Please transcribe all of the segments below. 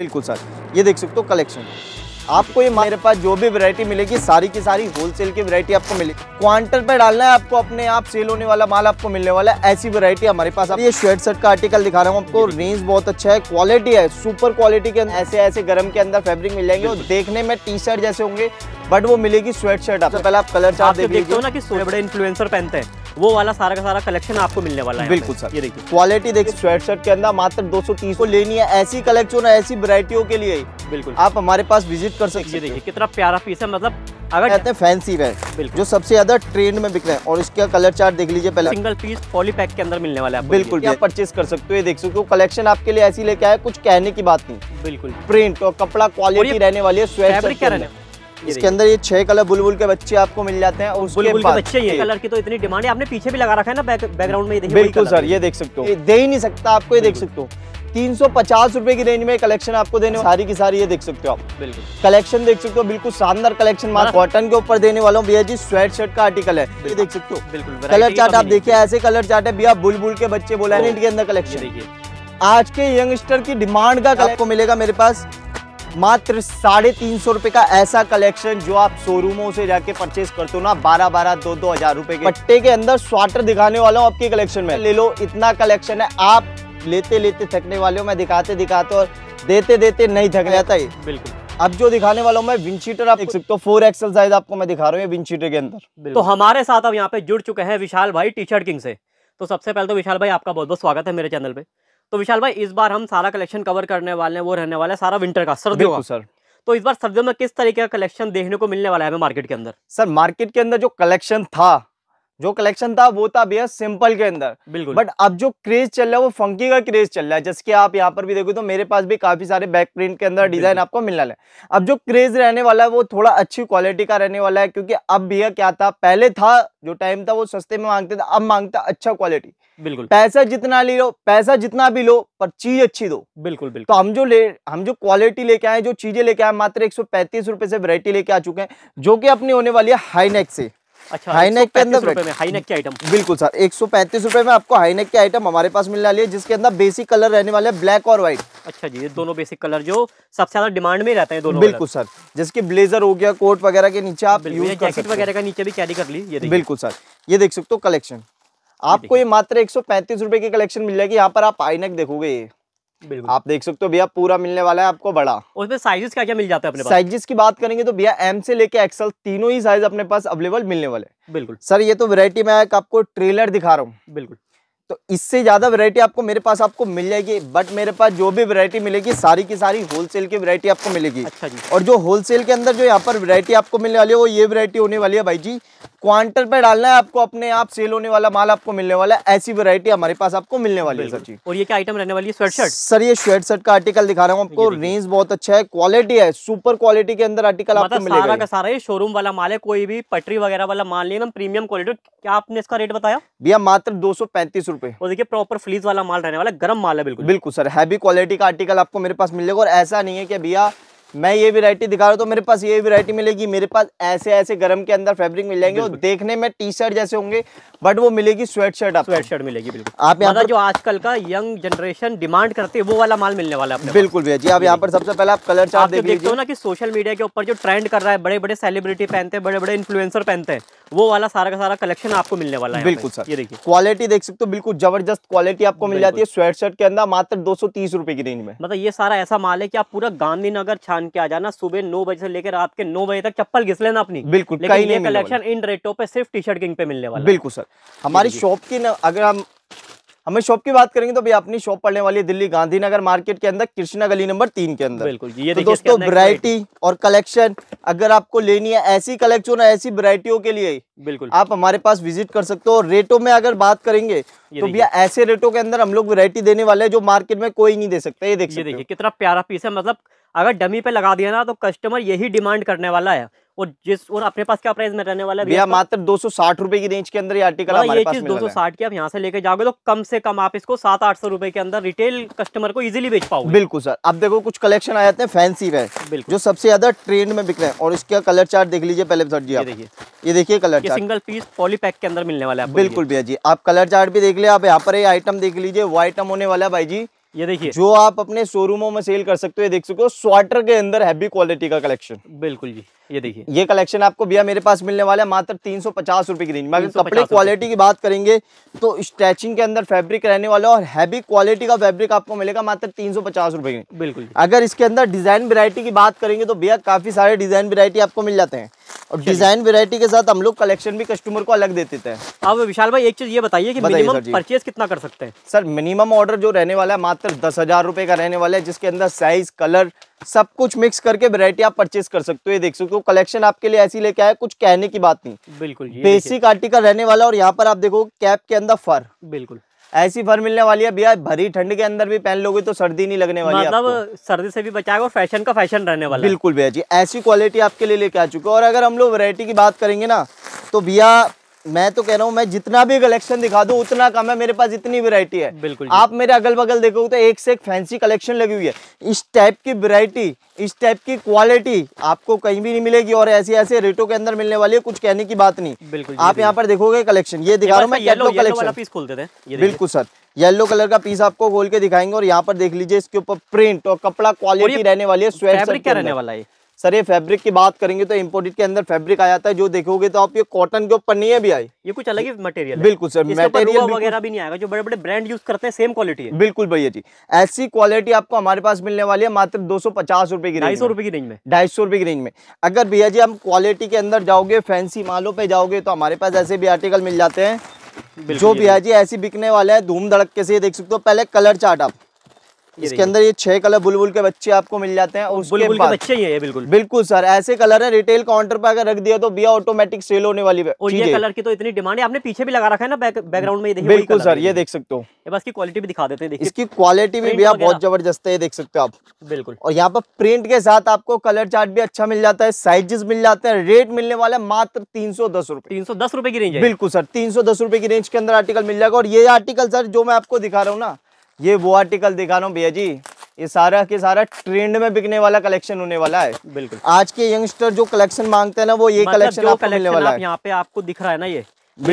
बिल्कुल सर ये देख सकते हो कलेक्शन आपको ये मेरे पास जो भी वैरायटी मिलेगी सारी की सारी होलसेल की वैरायटी आपको मिलेगी क्वांटल पे डालना है आपको अपने आप सेल होने वाला माल आपको मिलने वाला है ऐसी वैरायटी हमारे पास आप ये शर्ट शर्ट का आर्टिकल दिखा रहा हूँ आपको रेंज बहुत अच्छा है क्वालिटी है सुपर क्वालिटी के ऐसे ऐसे गर्म के अंदर फेब्रिक मिल जाएंगे और देखने में टी शर्ट जैसे होंगे बट वो मिलेगी स्वेट शर्ट आपको अच्छा, पहले आप कलर चार्ट तो देखते हो ना कि बड़े इन्फ्लुएंसर पहनते हैं वो वाला सारा का सारा कलेक्शन आपको मिलने वाला है बिल्कुल सर ये देखिए क्वालिटी देखिए स्वेट शर्ट के अंदर मात्र दो सौ तीस को लेनी है ऐसी कलेक्शन ऐसी वरायटियों के लिए बिल्कुल आप हमारे पास विजिट कर सकते हैं देखिए कितना प्यारा पीस है मतलब अगर कहते हैं फैंसी बिल्कुल जो सबसे ज्यादा ट्रेंड में बिक रहे हैं और इसका कलर चार्ट देख लीजिए पहले सिंगल पीस पॉली पैक के अंदर मिलने वाला है बिल्कुल आप परचेज कर सकते हो ये देख सकते हो कलेक्शन आपके लिए ऐसी लेके आया कुछ कहने की बात नहीं बिल्कुल प्रिंट और कपड़ा क्वालिटी रहने वाली है स्वेट क्या रहने इसके अंदर ये छह कलर बुलबुल के बच्चे आपको मिल जाते हैं और बुलबुल के बच्चे ये कलर की तो इतनी डिमांड है आपने पीछे भी लगा रखा है ना बैकग्राउंड में ये बिल्कुल सर ये देख सकते हो दे ही नहीं सकता आपको ये देख सकते हो तीन सौ पचास रुपए की रेंज में कलेक्शन आपको देने सारी की सारी ये देख सकते हो आप बिल्कुल कलेक्शन देख सकते हो बिल्कुल शानदार कलेक्शन मार कॉटन के ऊपर देने वाला हूँ भैया जी स्वेट शर्ट का आर्टिकल है ये देख सकते हो बिल्कुल कलर चार्ट आप देखिए ऐसे कलर चार्ट है भैया बुलबुल के बच्चे बोला है तो इनके अंदर कलेक्शन आज के यंगस्टर की डिमांड का आपको मिलेगा मेरे पास मात्र साढ़े तीन सौ रुपए का ऐसा कलेक्शन जो आप शोरूमों से जाके परचेज करते हो ना बारह बारह दो दो हजार रुपए के पट्टे के अंदर स्वाटर दिखाने वाला हूँ आपके कलेक्शन में ले लो इतना कलेक्शन है आप लेते लेते थकने वाले हो मैं दिखाते दिखाते और देते देते नहीं थक जाता है बिल्कुल अब जो दिखाने वाला हूँ मैं विंडशीटर आप देख सकते हो फोर एक्सल साइज आपको मैं दिखा रहा हूँ विंडशीटर के अंदर तो हमारे साथ अब यहाँ पे जुड़ चुके हैं विशाल भाई टी शर्ट किंग से तो सबसे पहले तो विशाल भाई आपका बहुत बहुत स्वागत है मेरे चैनल पे तो विशाल भाई इस बार हम सारा कलेक्शन कवर करने वाले हैं वो रहने वाला है सारा विंटर का सर्दियों का सर तो इस बार सर्दियों में किस तरीके का कलेक्शन देखने को मिलने वाला है हमें मार्केट के अंदर सर मार्केट के अंदर जो कलेक्शन था जो कलेक्शन था वो था भैया सिंपल के अंदर बिल्कुल बट अब जो क्रेज चल रहा है वो फंकी का क्रेज चल रहा है जैसे कि आप यहाँ पर भी देखो तो मेरे पास भी काफी सारे बैक प्रिंट के अंदर डिजाइन आपको मिलने वाला है अब जो क्रेज रहने वाला है वो थोड़ा अच्छी क्वालिटी का रहने वाला है क्योंकि अब भैया क्या था पहले था जो टाइम था वो सस्ते में मांगते थे अब मांगता अच्छा क्वालिटी बिल्कुल पैसा जितना ले लो पैसा जितना भी लो पर चीज अच्छी दो बिल्कुल बिल्कुल तो हम जो ले हम जो क्वालिटी लेके आए जो चीजें लेके आए मात्र एक सौ पैंतीस रुपए से वैरायटी लेके आ चुके हैं जो कि अपनी होने वाली है हाईनेक से अच्छा हाईनेक के अंदर हाईनेक के आइटम बिल्कुल सर एक सौ पैंतीस रुपए में आपको हाईनेक के आइटम हमारे पास मिलने वाली है जिसके अंदर बेसिक कलर रहने वाले ब्लैक और व्हाइट अच्छा जी ये दोनों बेसिक कलर जो सबसे ज्यादा डिमांड में रहते हैं दोनों बिल्कुल सर जिसके ब्लेजर हो गया कोट वगैरह के नीचे आप जैकेट वगैरह का नीचे भी कैरी कर ली बिल्कुल सर ये देख सकते हो कलेक्शन आपको ये मात्र एक सौ पैंतीस रुपए की कलेक्शन मिल जाएगी यहाँ पर आप आइनक देखोगे ये आप देख सकते हो भैया पूरा मिलने वाला है आपको बड़ा उसमें साइजेस क्या क्या मिल जाता है अपने साइजेस की बात करेंगे तो भैया एम से लेके एक्सल तीनों ही साइज अपने पास अवेलेबल मिलने वाले बिल्कुल सर ये तो वेरायटी में आपको ट्रेलर दिखा रहा हूँ बिल्कुल तो इससे ज़्यादा वैरायटी आपको मेरे पास आपको मिल जाएगी बट मेरे पास जो भी वैरायटी मिलेगी सारी की सारी होलसेल की वैरायटी आपको मिलेगी अच्छा जी और जो होलसेल के अंदर जो यहाँ पर वैरायटी आपको मिलने वाली है वो ये वैरायटी होने वाली है भाई जी क्वांटल पे डालना है आपको अपने आप सेल होने वाला माल आपको मिलने वाला है ऐसी वैरायटी हमारे पास आपको मिलने वाली है सर जी और ये क्या आइटम रहने वाली है स्वेट शर्ट सर ये स्वेट शर्ट का आर्टिकल दिखा रहा हूँ आपको रेंज बहुत अच्छा है क्वालिटी है सुपर क्वालिटी के अंदर आर्टिकल मतलब आपको मिलेगा सारा का सारा ये शोरूम वाला माल है कोई भी पटरी वगैरह वाला माल नहीं प्रीमियम क्वालिटी क्या आपने इसका रेट बताया भैया मात्र दो सौ पैंतीस पे और देखिए प्रॉपर फ्लीज वाला माल रहने वाला गर्म माल है बिल्कुल बिल्कुल सर हैवी क्वालिटी का आर्टिकल आपको मेरे पास मिलेगा और ऐसा नहीं है कि भैया मैं ये वैरायटी दिखा रहा हूँ तो मेरे पास ये वैरायटी मिलेगी मेरे पास ऐसे ऐसे गर्म के अंदर फैब्रिक मिल जाएंगे और देखने में टी शर्ट जैसे होंगे बट वो मिलेगी स्वेट शर्ट आप स्वेट शर्ट मिलेगी बिल्कुल आप यहाँ पर... जो आजकल का यंग जनरेशन डिमांड करते हैं वो वाला माल मिलने वाला है बिल्कुल भैया जी आप यहाँ पर सबसे पहले आप कलर चार्ट देखते हो ना कि सोशल मीडिया के ऊपर जो ट्रेंड कर रहा है बड़े बड़े सेलिब्रिटी पहनते हैं बड़े बड़े इन्फ्लुएंसर पहनते हैं वो वाला सारा का सारा कलेक्शन आपको मिलने वाला है बिल्कुल सर ये देखिए क्वालिटी देख सकते हो बिल्कुल जबरदस्त क्वालिटी आपको मिल जाती है स्वेट शर्ट के अंदर मात्र दो सौ तीस रुपए की रेंज में मतलब ये सारा ऐसा माल है की आप पूरा गांधी नगर छान के आ जाना सुबह नौ बजे से लेकर रात के नौ बजे तक चप्पल घिस लेना अपनी बिल्कुल कलेक्शन इन रेटो पे सिर्फ टी शर्ट किंग पे मिलने वाला बिल्कुल सर हमारी शॉप की अगर हम हमें शॉप की बात करेंगे तो भैया अपनी शॉप पड़ने वाली है दिल्ली गांधीनगर मार्केट के अंदर कृष्णा गली नंबर तीन के अंदर बिल्कुल तो दोस्तों वरायटी और कलेक्शन अगर आपको लेनी है ऐसी कलेक्शन ऐसी वरायटियों के लिए बिल्कुल आप हमारे पास विजिट कर सकते हो रेटों में अगर बात करेंगे तो भैया ऐसे रेटों के अंदर हम लोग वेरायटी देने वाले हैं जो मार्केट में कोई नहीं दे सकता ये देखिए देखिए कितना प्यारा पीस है मतलब अगर डमी पे लगा दिया ना तो कस्टमर यही डिमांड करने वाला है और जिस और अपने पास क्या प्राइस में रहने वाला है भैया मात्र दो सौ साठ रुपए की रेंज के अंदर ये आर्टिकल हाँ, हमारे ये चीज दो सौ साठ की आप यहाँ से लेके जाओगे तो कम से कम आप इसको सात आठ सौ रुपए के अंदर रिटेल कस्टमर को इजीली बेच पाओगे बिल्कुल सर अब देखो कुछ कलेक्शन आ जाते हैं फैंसी में जो सबसे ज्यादा ट्रेंड में बिक रहे हैं और इसका कलर चार्ट देख लीजिए पहले सर जी देखिए ये देखिए कलर ये सिंगल पीस पॉली पैक के अंदर मिलने वाला है बिल्कुल भैया जी आप कलर चार्ट भी देख लिया आप यहाँ पर ये आइटम देख लीजिए वो आइटम होने वाला है भाई जी ये देखिए जो आप अपने शोरूमों में सेल कर सकते हो ये देख सकते हो स्वाटर के अंदर हैवी क्वालिटी का कलेक्शन बिल्कुल जी ये देखिए ये कलेक्शन आपको भैया मेरे पास मिलने वाला है मात्र तीन सौ पचास रुपए की रेंज में अगर कपड़े क्वालिटी की बात करेंगे तो स्ट्रेचिंग के अंदर फैब्रिक रहने वाला और हैवी क्वालिटी का फैब्रिक आपको मिलेगा मात्र तीन सौ पचास रुपए की बिल्कुल अगर इसके अंदर डिजाइन वेरायटी की बात करेंगे तो भैया काफी सारे डिजाइन वेरायटी आपको मिल जाते हैं और डिजाइन वेरायटी के साथ हम लोग कलेक्शन भी कस्टमर को अलग दे देते हैं अब विशाल भाई एक चीज ये बताइए कि मिनिमम परचेज कितना कर सकते हैं सर मिनिमम ऑर्डर जो रहने वाला है मात्र दस हजार रुपए का रहने वाला है जिसके अंदर साइज कलर सब कुछ मिक्स करके वेरायटी आप परचेस कर सकते हो ये देख सकते हो कलेक्शन आपके लिए ऐसी लेके आया कुछ कहने की बात नहीं बिल्कुल बेसिक आर्टिकल रहने वाला और यहाँ पर आप देखो कैप के अंदर फर बिल्कुल ऐसी फर मिलने वाली है भैया भरी ठंड के अंदर भी पहन लोगे तो सर्दी नहीं लगने वाली मतलब सर्दी से भी बचाएगा और फैशन का फैशन रहने वाला बिल्कुल भैया जी ऐसी क्वालिटी आपके लिए लेके आ चुके और अगर हम लोग वेरायटी की बात करेंगे ना तो भैया मैं तो कह रहा हूँ मैं जितना भी कलेक्शन दिखा दू उतना कम है मेरे पास इतनी वैरायटी है बिल्कुल आप मेरे अगल बगल देखो तो एक से एक फैंसी कलेक्शन लगी हुई है इस टाइप की वैरायटी इस टाइप की क्वालिटी आपको कहीं भी नहीं मिलेगी और ऐसे ऐसे रेटो के अंदर मिलने वाली है कुछ कहने की बात नहीं बिल्कुल आप यहाँ पर देखोगे कलेक्शन ये दिखा रहा हूँ अच्छा, मैं येलो कलेक्शन पीस खोलते थे बिल्कुल सर येलो कलर का पीस आपको खोल के दिखाएंगे और यहाँ पर देख लीजिए इसके ऊपर प्रिंट और कपड़ा क्वालिटी रहने वाली है स्वेटर क्या रहने वाला है सर ये फैब्रिक की बात करेंगे तो इम्पोर्टेड के अंदर फैब्रिक आ जाता है जो देखोगे तो आप ये कॉटन के ऊपर नहीं है भी आई ये कुछ अलग ही मटेरियल बिल्कुल सर मटेरियल वगैरह भी नहीं आएगा जो बड़े बड़े ब्रांड यूज करते हैं सेम क्वालिटी है बिल्कुल भैया जी ऐसी क्वालिटी आपको हमारे पास मिलने वाली है मात्र दो सौ पचास रुपए की ढाई सौ रुपए की रेंज में ढाई सौ रुपए की रेंज में अगर भैया जी हम क्वालिटी के अंदर जाओगे फैंसी मालों पर जाओगे तो हमारे पास ऐसे भी आर्टिकल मिल जाते हैं जो भैया जी ऐसी बिकने वाले हैं धूम धड़क के से देख सकते हो पहले कलर चार्ट आप इसके अंदर ये छह कलर बुलबुल के बच्चे आपको मिल जाते हैं बुलबुल के बच्चे ही है बिल्कुल बिल्कुल सर ऐसे कलर है रिटेल काउंटर पर अगर रख दिया तो बिया ऑटोमेटिक सेल होने वाली है और ये कलर की तो इतनी डिमांड है आपने पीछे भी लगा रखा है ना बैकग्राउंड में बिल्कुल सर ये देख सकते हो बस की क्वालिटी भी दिखा देते हैं इसकी क्वालिटी भी भैया बहुत जबरदस्त है देख सकते हो आप बिल्कुल और यहाँ पर प्रिंट के साथ आपको कलर चार्ट भी अच्छा मिल जाता है साइजेस मिल जाते हैं रेट मिलने वाला है मात्र तीन सौ दस रुपए तीन सौ दस रुपए की रेंज बिल्कुल सर तीन सौ दस रुपए की रेंज के अंदर आर्टिकल मिल जाएगा और ये आर्टिकल सर जो मैं आपको दिखा रहा हूँ ना ये वो आर्टिकल दिखा रहा हूँ भैया जी ये सारा के सारा ट्रेंड में बिकने वाला कलेक्शन होने वाला है बिल्कुल आज के यंगस्टर जो कलेक्शन मांगते हैं ना वो ये मतलब कलेक्शन आपको कलेक्शन मिलने वाला आप है यहाँ पे आपको दिख रहा है ना ये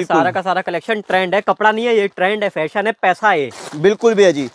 सारा का सारा कलेक्शन ट्रेंड है कपड़ा नहीं है ये ट्रेंड है फैशन है पैसा है बिल्कुल भैया जी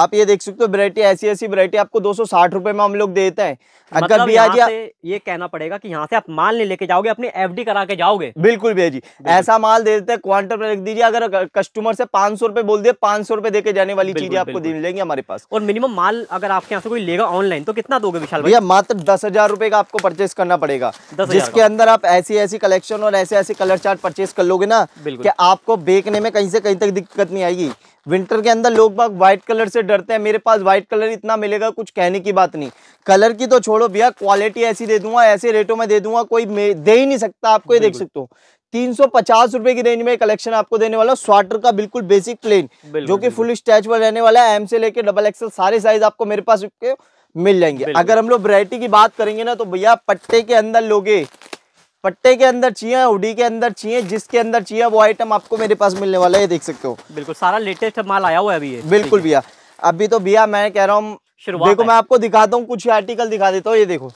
आप ये देख सकते हो वरायटी ऐसी ऐसी वरायटी आपको दो सौ साठ रुपए में हम लोग देते हैं अगर मतलब ब्याज ये कहना पड़ेगा कि यहाँ से आप माल नहीं लेके जाओगे अपनी एफडी करा के जाओगे बिल्कुल भैया जी ऐसा माल दे देते हैं क्वांटर पर रख दीजिए अगर कस्टमर से पांच सौ रुपए बोल दिए पांच सौ रुपए देके जाने वाली चीजें आपको मिलेंगी हमारे पास और मिनिमम माल अगर आपके यहाँ से कोई लेगा ऑनलाइन तो कितना दोगे विशाल भैया मात्र दस हजार रुपए का आपको परचेस करना पड़ेगा जिसके अंदर आप ऐसी ऐसी कलेक्शन और ऐसे ऐसे कलर चार्ट परचेस कर लोगे ना बिल्कुल आपको बेचने में कहीं से कहीं तक दिक्कत नहीं आएगी विंटर के अंदर लोग बाग व्हाइट कलर से डरते हैं मेरे पास व्हाइट कलर इतना मिलेगा कुछ कहने की बात नहीं कलर की तो छोड़ो भैया क्वालिटी ऐसी दे दूंगा ऐसे रेटों में दे दूंगा कोई दे ही नहीं सकता आपको ये देख सकते हो तीन सौ पचास रुपए की रेंज में कलेक्शन आपको देने वाला स्वाटर का बिल्कुल बेसिक प्लेन जो की फुल स्टैच पर रहने वाला है एम से लेके डबल एक्सएल सारे साइज आपको मेरे पास मिल जाएंगे अगर हम लोग वरायटी की बात करेंगे ना तो भैया पट्टे के अंदर लोगे पट्टे के अंदर चाहिए उडी के अंदर चाहिए जिसके अंदर चाहिए वो आइटम आपको मेरे पास मिलने वाला है ये देख सकते हो बिल्कुल सारा लेटेस्ट माल आया हुआ है अभी ये बिल्कुल भैया अभी तो भैया मैं कह रहा हूँ देखो मैं आपको दिखाता हूँ कुछ आर्टिकल दिखा देता हूँ ये देखो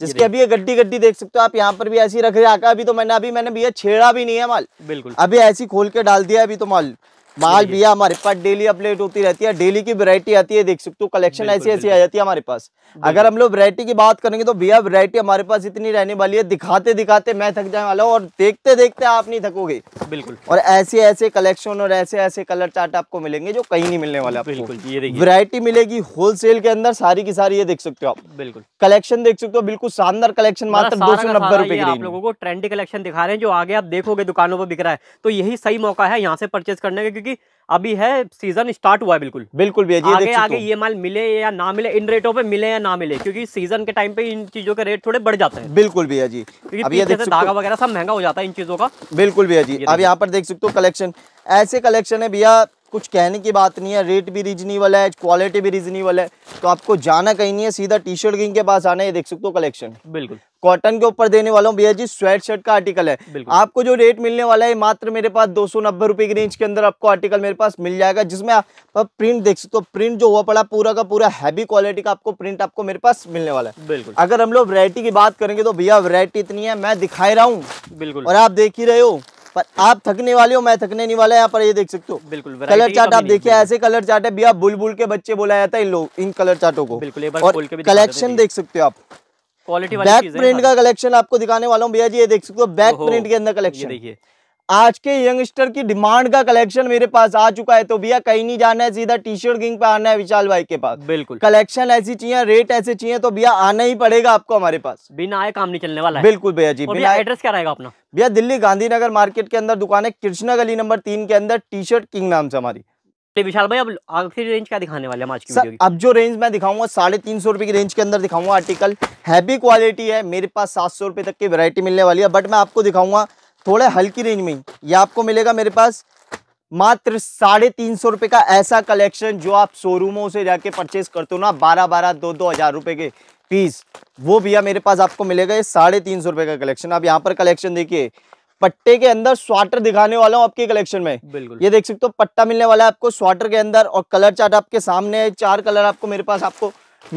जिसके अभी ये गड्डी गड्डी देख सकते हो आप यहाँ पर भी ऐसी रख रहे आका अभी तो मैंने अभी मैंने भैया छेड़ा भी नहीं है माल बिल्कुल अभी ऐसी खोल के डाल दिया अभी तो माल माल भैया हमारे पास डेली अपडेट होती रहती है डेली की वैरायटी आती है देख सकते हो कलेक्शन ऐसी ऐसी आ जाती है हमारे पास अगर हम लोग वैरायटी की बात करेंगे तो भैया वैरायटी हमारे पास इतनी रहने वाली है दिखाते दिखाते मैं थक जाने वाला हूँ और देखते देखते आप नहीं थकोगे बिल्कुल और ऐसे ऐसे कलेक्शन और ऐसे ऐसे कलर चार्ट आपको मिलेंगे जो कहीं नहीं मिलने वाले आपको वेरायटी मिलेगी होलसेल के अंदर सारी की सारी ये देख सकते हो आप बिल्कुल कलेक्शन देख सकते हो बिल्कुल शानदार कलेक्शन मात्र दो सौ नब्बे रुपए आप लोगों को ट्रेंडी कलेक्शन दिखा रहे हैं जो आगे आप देखोगे दुकानों पर बिक रहा है तो यही सही मौका है यहाँ से परचेज करने का क्योंकि अभी है सीजन स्टार्ट हुआ है बिल्कुल बिल्कुल भी आगे आगे तो। ये माल मिले या ना मिले इन रेटों पे मिले या ना मिले क्योंकि सीजन के टाइम पे इन चीजों के रेट थोड़े बढ़ जाते हैं बिल्कुल भैया जी अभी धागा वगैरह सब महंगा हो जाता है इन चीजों का बिल्कुल भैया जी अब यहाँ पर देख सकते हो कलेक्शन ऐसे कलेक्शन है भैया कुछ कहने की बात नहीं है रेट भी रीजनेबल है क्वालिटी भी रीजनेबल है तो आपको जाना कहीं नहीं है सीधा टी शर्ट किंग के पास आना है देख सकते हो कलेक्शन बिल्कुल कॉटन के ऊपर देने वाला हूँ भैया जी स्वेट शर्ट का आर्टिकल है आपको जो रेट मिलने वाला है मात्र मेरे पास दो सौ नब्बे रुपए की रेंज के अंदर आपको आर्टिकल मेरे पास मिल जाएगा जिसमें आप प्रिंट देख सकते हो प्रिंट जो हुआ पड़ा पूरा का पूरा हैवी क्वालिटी का आपको प्रिंट आपको मेरे पास मिलने वाला है बिल्कुल अगर हम लोग वरायटी की बात करेंगे तो भैया वरायटी इतनी है मैं दिखाई रहा हूँ बिल्कुल और आप देख ही रहे हो पर आप थकने वाले हो मैं थकने नहीं वाला यहाँ पर ये देख सकते हो बिल्कुल कलर चार्ट आप देखिए ऐसे कलर चार्ट है भैया बुलबुल के बच्चे बोला जाता है इन लोग इन कलर चार्टों को बिल्कुल कलेक्शन देख सकते हो आप क्वालिटी बैक प्रिंट का कलेक्शन आपको दिखाने वाला हूँ भैया जी ये देख सकते हो बैक प्रिंट के अंदर कलेक्शन देखिए आज के यंगस्टर की डिमांड का कलेक्शन मेरे पास आ चुका है तो भैया कहीं नहीं जाना है सीधा टी शर्ट गिंग पे आना है विशाल भाई के पास बिल्कुल कलेक्शन ऐसी चाहिए रेट ऐसे चाहिए तो भैया आना ही पड़ेगा आपको हमारे पास बिना आए काम नहीं चलने वाला है बिल्कुल भैया जी बिना एड्रेस क्या रहेगा अपना भैया दिल्ली गांधीनगर मार्केट के अंदर दुकान है कृष्णा गली नंबर तीन के अंदर टी शर्ट किंग नाम से हमारी विशाल भाई अब आखिरी रेंज क्या दिखाने वाले हैं आज की वीडियो की? अब जो रेंज मैं दिखाऊंगा साढ़े तीन सौ रुपए की रेंज के अंदर दिखाऊंगा आर्टिकल हैवी क्वालिटी है मेरे पास सात सौ रुपए तक की वैरायटी मिलने वाली है बट मैं आपको दिखाऊंगा थोड़े हल्की रेंज में ये आपको मिलेगा मेरे पास मात्र साढ़े तीन सौ रुपए का ऐसा कलेक्शन जो आप शोरूमों से जाके परचेज करते हो ना बारह बारह दो दो हज़ार रुपए के पीस वो भैया मेरे पास आपको मिलेगा ये साढ़े तीन सौ रुपए का कलेक्शन आप यहाँ पर कलेक्शन देखिए पट्टे के अंदर स्वाटर दिखाने वाला हूँ आपके कलेक्शन में बिल्कुल ये देख सकते हो पट्टा मिलने वाला है आपको स्वाटर के अंदर और कलर चार्ट आपके सामने चार कलर आपको मेरे पास आपको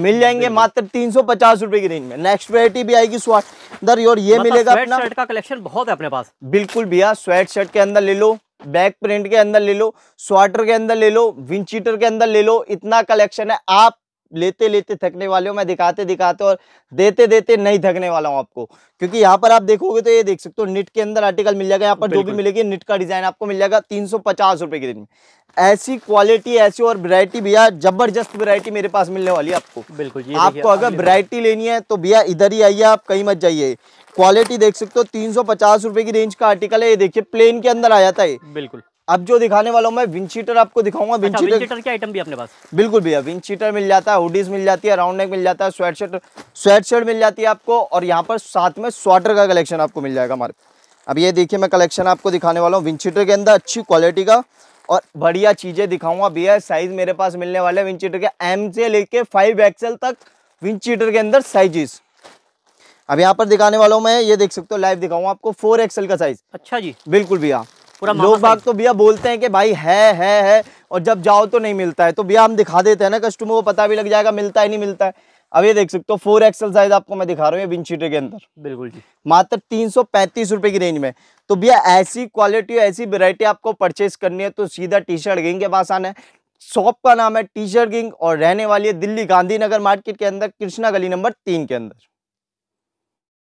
मिल जाएंगे मात्र तीन सौ पचास रूपए की रेंज में नेक्स्ट वेरायटी भी आएगी स्वाटर और ये मतलब मिलेगा अपना शर्ट का कलेक्शन बहुत है अपने पास बिल्कुल भैया स्वेट शर्ट के अंदर ले लो बैक प्रिंट के अंदर ले लो स्वाटर के अंदर ले लो विंचीटर के अंदर ले लो इतना कलेक्शन है आप लेते लेते थकने वाले हो मैं दिखाते दिखाते और देते देते नहीं थकने वाला हूँ आपको क्योंकि यहाँ पर आप देखोगे तो ये देख सकते हो निट के अंदर आर्टिकल मिल जाएगा यहाँ पर जो भी मिलेगी निट का डिजाइन आपको मिल जाएगा तीन सौ पचास रुपए की रेंज में ऐसी क्वालिटी ऐसी और वरायटी भैया जबरदस्त वरायटी मेरे पास मिलने वाली है आपको बिल्कुल ये आपको अगर वरायटी लेनी है तो भैया इधर ही आइए आप कहीं मत जाइए क्वालिटी देख सकते हो तीन सौ पचास रुपए की रेंज का आर्टिकल है ये देखिए प्लेन के अंदर आ जाता है बिल्कुल अब जो दिखाने वाला हूँ मैं विंचीटर आपको दिखाऊंगा विंचीटर अच्छा, के आइटम भी अपने पास बिल्कुल भैया विंचीटर मिल जाता है हुडीज मिल जाती है राउंड नेक मिल जाता है स्वेट शर्ट स्वेट शर्ट मिल जाती है आपको और यहाँ पर साथ में स्वाटर का कलेक्शन आपको मिल जाएगा हमारे अब ये देखिए मैं कलेक्शन आपको दिखाने वाला हूँ विंचीटर के अंदर अच्छी क्वालिटी का और बढ़िया चीज़ें दिखाऊंगा भैया साइज मेरे पास मिलने वाले हैं विंचीटर के एम से लेके फाइव एक्सएल तक विंचीटर के अंदर साइजेस अब यहाँ पर दिखाने वाला हूँ मैं ये देख सकते हो लाइव दिखाऊंगा आपको फोर एक्सएल का साइज अच्छा जी बिल्कुल भैया पूरा लोग बाग तो भैया बोलते हैं कि भाई है है है और जब जाओ तो नहीं मिलता है तो भैया हम दिखा देते हैं ना कस्टमर को पता भी लग जाएगा मिलता है नहीं मिलता है अब ये देख सकते हो फोर एक्सल साइज आपको मैं दिखा रहा हूँ विंशीटर के अंदर बिल्कुल जी मात्र तीन सौ की रेंज में तो भैया ऐसी क्वालिटी ऐसी वेरायटी आपको परचेस करनी है तो सीधा टी शर्ट गेंग के पास आना है शॉप का नाम है टी शर्ट गिंग और रहने वाली है दिल्ली गांधीनगर मार्केट के अंदर कृष्णा गली नंबर तीन के अंदर